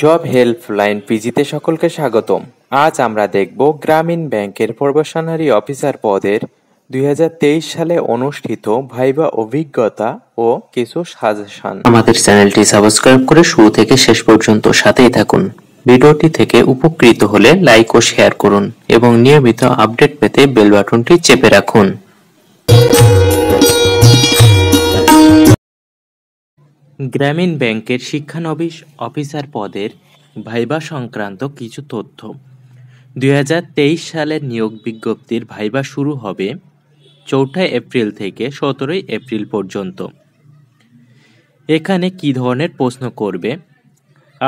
Job helpline পিজিতে সকলকে স্বাগতম আজ আমরা দেখব গ্রামীণ ব্যাংকের প্রবেশনারি অফিসার পদের দুই সালে অনুষ্ঠিত ভাইবা অভিজ্ঞতা ও কিছু সাজেশন আমাদের চ্যানেলটি সাবস্ক্রাইব করে শুরু থেকে শেষ পর্যন্ত সাথেই থাকুন ভিডিওটি থেকে উপকৃত হলে লাইক ও শেয়ার করুন এবং নিয়মিত আপডেট পেতে বেল বাটনটি চেপে রাখুন গ্রামীণ ব্যাংকের শিক্ষানবিশ অফিসার পদের ভাইবা সংক্রান্ত কিছু তথ্য দুই সালের নিয়োগ বিজ্ঞপ্তির ভাইবা শুরু হবে চৌঠা এপ্রিল থেকে সতেরোই এপ্রিল পর্যন্ত এখানে কি ধরনের প্রশ্ন করবে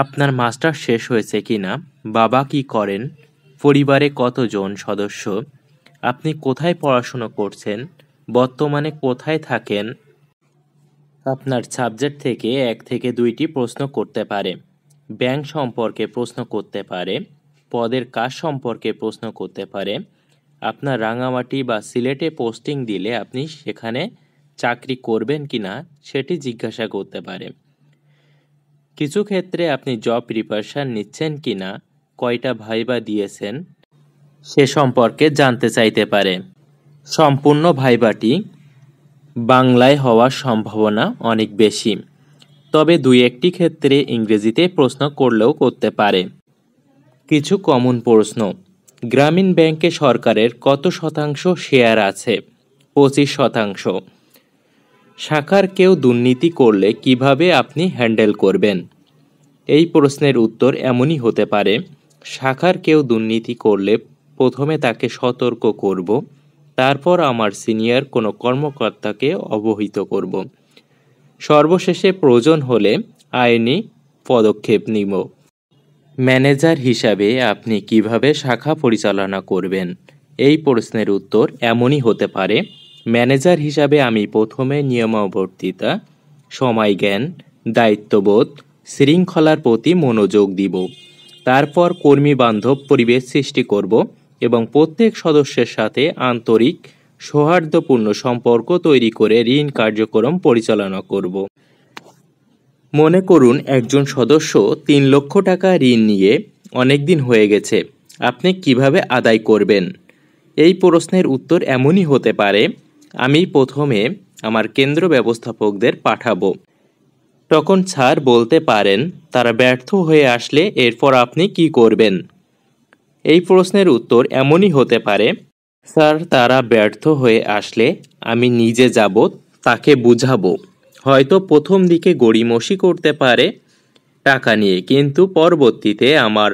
আপনার মাস্টার শেষ হয়েছে কি না বাবা কি করেন পরিবারে কতজন সদস্য আপনি কোথায় পড়াশুনো করছেন বর্তমানে কোথায় থাকেন আপনার সাবজেক্ট থেকে এক থেকে দুইটি প্রশ্ন করতে পারে ব্যাংক সম্পর্কে প্রশ্ন করতে পারে পদের কাজ সম্পর্কে প্রশ্ন করতে পারে আপনার রাঙামাটি বা সিলেটে পোস্টিং দিলে আপনি সেখানে চাকরি করবেন কি না সেটি জিজ্ঞাসা করতে পারে কিছু ক্ষেত্রে আপনি জব প্রিপারেশান নিচ্ছেন কি না কয়টা ভাইবা দিয়েছেন সে সম্পর্কে জানতে চাইতে পারে সম্পূর্ণ ভাইবাটি বাংলায় হওয়ার সম্ভাবনা অনেক বেশি তবে দুই একটি ক্ষেত্রে ইংরেজিতে প্রশ্ন করলেও করতে পারে কিছু কমন প্রশ্ন গ্রামীণ ব্যাংকে সরকারের কত শতাংশ শেয়ার আছে পঁচিশ শতাংশ শাখার কেউ দুর্নীতি করলে কিভাবে আপনি হ্যান্ডেল করবেন এই প্রশ্নের উত্তর এমনই হতে পারে শাখার কেউ দুর্নীতি করলে প্রথমে তাকে সতর্ক করব তারপর আমার সিনিয়র কোনো কর্মকর্তাকে অবহিত করব সর্বশেষে প্রয়োজন হলে আইনি পদক্ষেপ নিব ম্যানেজার হিসাবে আপনি কিভাবে শাখা পরিচালনা করবেন এই প্রশ্নের উত্তর এমনই হতে পারে ম্যানেজার হিসাবে আমি প্রথমে নিয়মাবর্তিতা সময় জ্ঞান দায়িত্ববোধ শৃঙ্খলার প্রতি মনোযোগ দিব তারপর কর্মী বান্ধব পরিবেশ সৃষ্টি করব এবং প্রত্যেক সদস্যের সাথে আন্তরিক সৌহার্দ্যপূর্ণ সম্পর্ক তৈরি করে ঋণ কার্যক্রম পরিচালনা করব মনে করুন একজন সদস্য তিন লক্ষ টাকা ঋণ নিয়ে অনেক দিন হয়ে গেছে আপনি কিভাবে আদায় করবেন এই প্রশ্নের উত্তর এমনই হতে পারে আমি প্রথমে আমার কেন্দ্র ব্যবস্থাপকদের পাঠাবো তখন স্যার বলতে পারেন তারা ব্যর্থ হয়ে আসলে এরপর আপনি কি করবেন এই প্রশ্নের উত্তর এমনই হতে পারে স্যার তারা ব্যর্থ হয়ে আসলে আমি নিজে যাব তাকে বুঝাবো হয়তো প্রথম দিকে গড়িমসি করতে পারে টাকা নিয়ে কিন্তু পরবর্তীতে আমার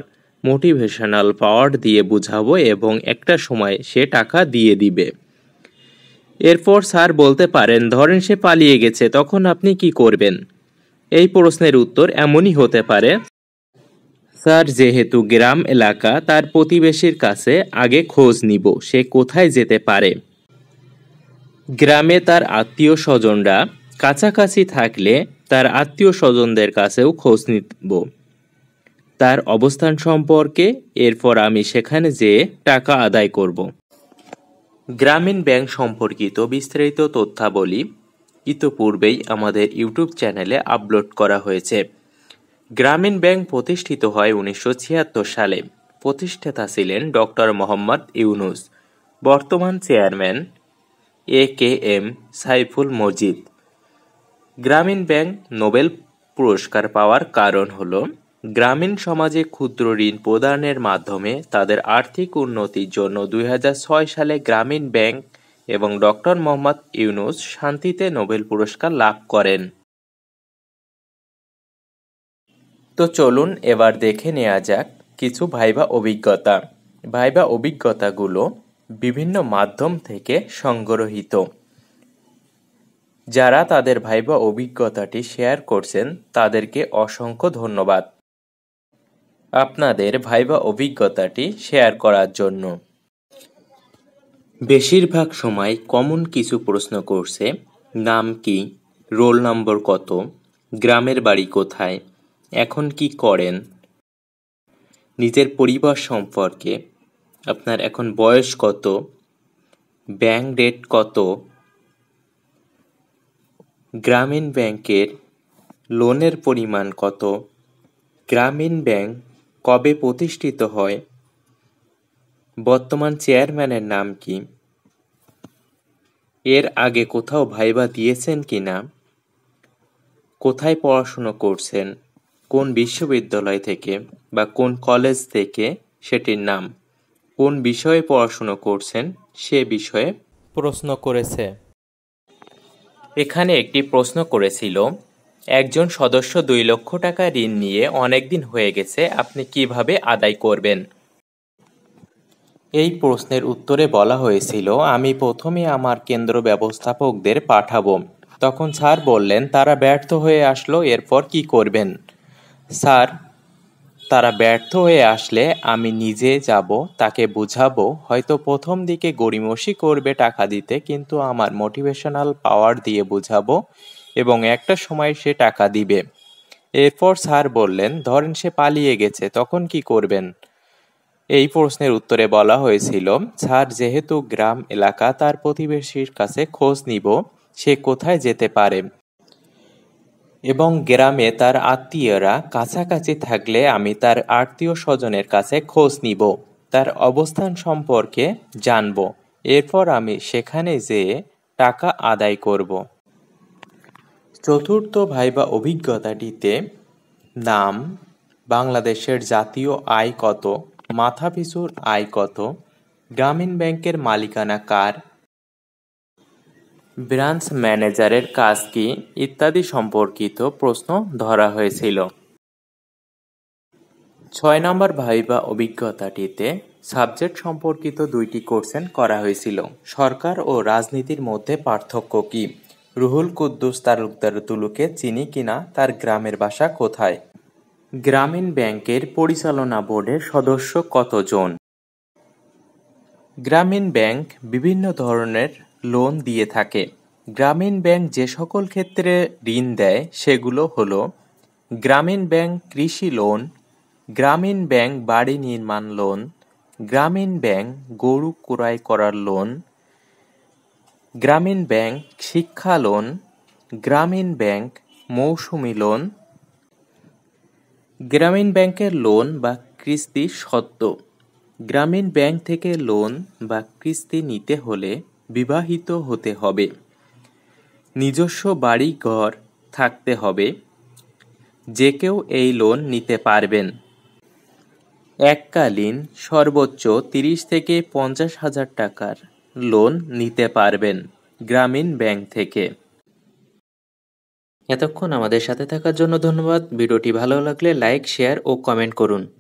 মোটিভেশনাল পাওয়ার দিয়ে বুঝাবো এবং একটা সময় সে টাকা দিয়ে দিবে এরপর স্যার বলতে পারেন ধরেন সে পালিয়ে গেছে তখন আপনি কি করবেন এই প্রশ্নের উত্তর এমনই হতে পারে স্যার যেহেতু গ্রাম এলাকা তার প্রতিবেশীর কাছে আগে খোঁজ নিব সে কোথায় যেতে পারে গ্রামে তার আত্মীয় স্বজনরা কাছাকাছি থাকলে তার আত্মীয় স্বজনদের কাছেও খোঁজ নিব তার অবস্থান সম্পর্কে এরপর আমি সেখানে যেয়ে টাকা আদায় করব গ্রামীণ ব্যাংক সম্পর্কিত বিস্তারিত তথ্যাবলী ইতোপূর্বেই আমাদের ইউটিউব চ্যানেলে আপলোড করা হয়েছে গ্রামীণ ব্যাংক প্রতিষ্ঠিত হয় উনিশশো সালে প্রতিষ্ঠাতা ছিলেন ডক্টর মোহাম্মদ ইউনুস বর্তমান chairman A K M Saiful Majid Grameen bank Nobel পুরস্কার পাওয়ার কারণ হল গ্রামীণ সমাজে ক্ষুদ্র ঋণ প্রদানের মাধ্যমে তাদের আর্থিক উন্নতির জন্য দুই সালে গ্রামীণ ব্যাংক এবং ডক্টর মোহাম্মদ ইউনুস শান্তিতে নোবেল পুরস্কার লাভ করেন তো চলুন এবার দেখে নেওয়া যাক কিছু ভাইবা অভিজ্ঞতা ভাইবা অভিজ্ঞতাগুলো বিভিন্ন মাধ্যম থেকে সংগ্রহিত যারা তাদের ভাইবা অভিজ্ঞতাটি শেয়ার করছেন তাদেরকে অসংখ্য ধন্যবাদ আপনাদের ভাইবা অভিজ্ঞতাটি শেয়ার করার জন্য বেশিরভাগ সময় কমন কিছু প্রশ্ন করছে নাম কি রোল নম্বর কত গ্রামের বাড়ি কোথায় এখন কি করেন নিজের পরিবার সম্পর্কে আপনার এখন বয়স কত ব্যাংক রেট কত গ্রামীণ ব্যাংকের লোনের পরিমাণ কত গ্রামীণ ব্যাংক কবে প্রতিষ্ঠিত হয় বর্তমান চেয়ারম্যানের নাম কি এর আগে কোথাও ভাইবা দিয়েছেন কি না কোথায় পড়াশুনো করছেন কোন বিশ্ববিদ্যালয় থেকে বা কোন কলেজ থেকে সেটির নাম কোন বিষয়ে পড়াশুনো করছেন সে বিষয়ে প্রশ্ন করেছে এখানে একটি প্রশ্ন করেছিল একজন সদস্য দুই লক্ষ টাকা ঋণ নিয়ে অনেকদিন হয়ে গেছে আপনি কিভাবে আদায় করবেন এই প্রশ্নের উত্তরে বলা হয়েছিল আমি প্রথমে আমার কেন্দ্র ব্যবস্থাপকদের পাঠাবো তখন স্যার বললেন তারা ব্যর্থ হয়ে আসলো এরপর কি করবেন স্যার তারা ব্যর্থ হয়ে আসলে আমি নিজে যাব তাকে বুঝাবো হয়তো প্রথম দিকে গড়িমসি করবে টাকা দিতে কিন্তু আমার মোটিভেশনাল পাওয়ার দিয়ে বুঝাবো এবং একটা সময় সে টাকা দিবে এরপর স্যার বললেন ধরেন সে পালিয়ে গেছে তখন কি করবেন এই প্রশ্নের উত্তরে বলা হয়েছিল স্যার যেহেতু গ্রাম এলাকা তার প্রতিবেশীর কাছে খোঁজ নিব সে কোথায় যেতে পারে এবং গ্রামে তার আত্মীয়রা কাছাকাছি থাকলে আমি তার আত্মীয় স্বজনের কাছে খোঁজ নিব তার অবস্থান সম্পর্কে জানব এরপর আমি সেখানে যেয়ে টাকা আদায় করব চতুর্থ ভাইবা অভিজ্ঞতাটিতে নাম বাংলাদেশের জাতীয় আয় কত মাথাপিছুর আয় কত গ্রামীণ ব্যাংকের মালিকানা কার ব্রাঞ্চ ম্যানেজারের কাজ কি ইত্যাদি সম্পর্কিত প্রশ্ন ধরা হয়েছিল। ছয় নম্বর ভাইবা অভিজ্ঞতাটিতে সাবজেক্ট সম্পর্কিত দুইটি কোর্সেন করা হয়েছিল। সরকার ও রাজনীতির মধ্যে পার্থক্য কি রুহুল কুদ্দুস তালুকদার তুলুকে চিনি কিনা তার গ্রামের বাসা কোথায়? গ্রামীণ ব্যাংকের পরিচালনা বোর্ডের সদস্য কতজন? গ্রামীণ ব্যাংক বিভিন্ন ধরনের লোন দিয়ে থাকে গ্রামীণ ব্যাংক যে সকল ক্ষেত্রে ঋণ দেয় সেগুলো হলো গ্রামীণ ব্যাংক কৃষি লোন গ্রামীণ ব্যাংক বাড়ি নির্মাণ লোন গ্রামীণ ব্যাংক গরু ক্রয় করার লোন গ্রামীণ ব্যাংক শিক্ষা লোন গ্রামীণ ব্যাংক মৌসুমী লোন গ্রামীণ ব্যাংকের লোন বা কিস্তি সত্য গ্রামীণ ব্যাংক থেকে লোন বা কিস্তি নিতে হলে বিবাহিত হতে হবে নিজস্ব বাড়ি ঘর থাকতে হবে যে কেউ এই লোন নিতে পারবেন এককালীন সর্বোচ্চ তিরিশ থেকে পঞ্চাশ হাজার টাকার লোন নিতে পারবেন গ্রামীণ ব্যাংক থেকে এতক্ষণ আমাদের সাথে থাকার জন্য ধন্যবাদ ভিডিওটি ভালো লাগলে লাইক শেয়ার ও কমেন্ট করুন